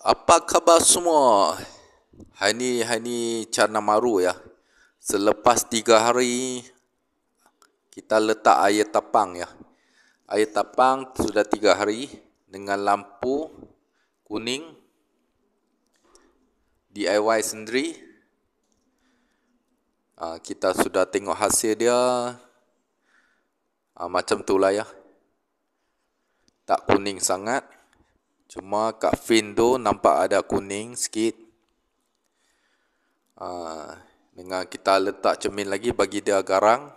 Apa khabar semua? Hari ni, hari ni Cana Maru ya. Selepas tiga hari, kita letak air tapang ya. Air tapang sudah tiga hari dengan lampu kuning. DIY sendiri. Ah, kita sudah tengok hasil dia. Ah, macam tu lah ya. Tak kuning sangat. Cuma kat fin tu nampak ada kuning sikit. Aa, ah, dengan kita letak cermin lagi bagi dia garang.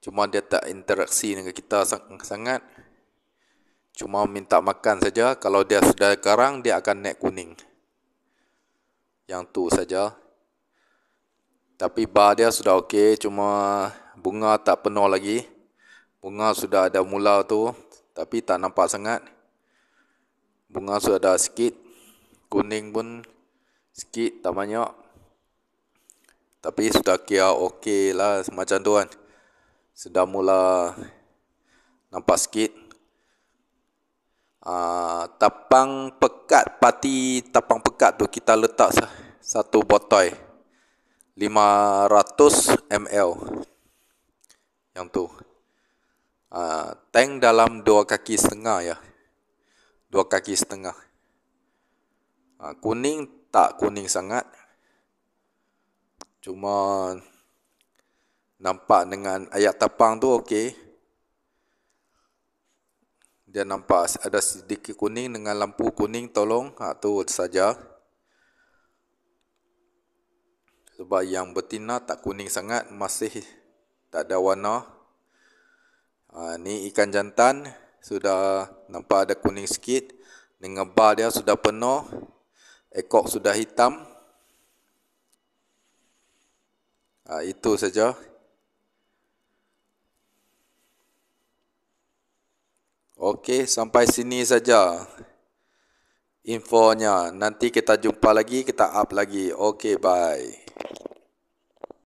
Cuma dia tak interaksi dengan kita sangat. Cuma minta makan saja. Kalau dia sudah garang, dia akan naik kuning. Yang tu saja. Tapi bar dia sudah okey. Cuma bunga tak penuh lagi. Bunga sudah ada mula tu. Tapi tak nampak sangat bunga sudah ada sikit kuning pun sikit tak banyak tapi sudah kira okey lah macam tu kan sudah mula nampak sikit uh, tapang pekat pati tapang pekat tu kita letak satu botol 500 ml yang tu uh, tank dalam dua kaki setengah ya dua kaki setengah. Ha, kuning tak kuning sangat. Cuma nampak dengan ayat tapang tu okey. Dia nampak ada sedikit kuning dengan lampu kuning tolong. Ha, tu saja. Sebab yang betina tak kuning sangat. Masih tak ada warna. Ha, ni ikan jantan. Ikan jantan sudah nampak ada kuning sikit dengan bar dia sudah penuh ekor sudah hitam ha, itu saja Okey, sampai sini saja infonya. Nanti kita jumpa lagi, kita up lagi. Okey, bye.